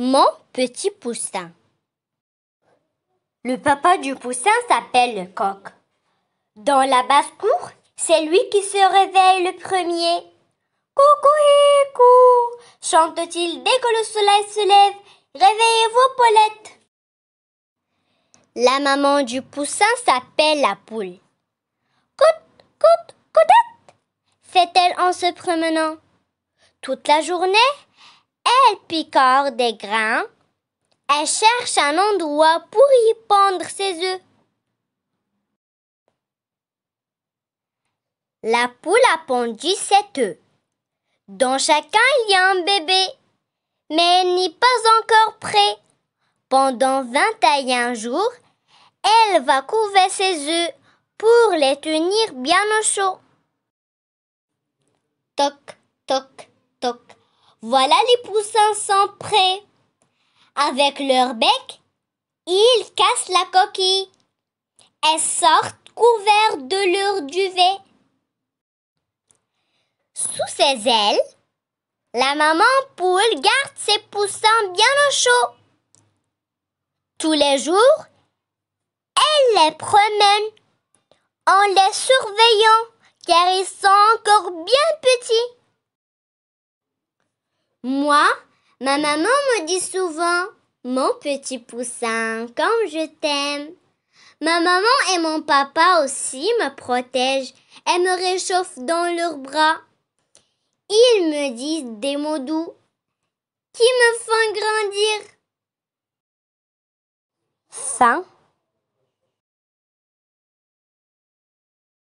Mon petit poussin. Le papa du poussin s'appelle le coq. Dans la basse-cour, c'est lui qui se réveille le premier. coucou chante-t-il dès que le soleil se lève. Réveillez-vous, Paulette. La maman du poussin s'appelle la poule. Coute, coute, coutette, fait-elle en se promenant. Toute la journée, elle picore des grains. Elle cherche un endroit pour y pondre ses œufs. La poule a pondu sept œufs. Dans chacun, il y a un bébé, mais elle n'est pas encore prêt. Pendant 21 jours, elle va couver ses œufs pour les tenir bien au chaud. Toc. Voilà les poussins sont prêts. Avec leur bec, ils cassent la coquille. Elles sortent couverts de leur duvet. Sous ses ailes, la maman poule garde ses poussins bien au chaud. Tous les jours, elle les promène en les surveillant car ils sont encore bien petits. Moi, ma maman me dit souvent Mon petit poussin, comme je t'aime. Ma maman et mon papa aussi me protègent et me réchauffent dans leurs bras. Ils me disent des mots doux qui me font grandir. Fin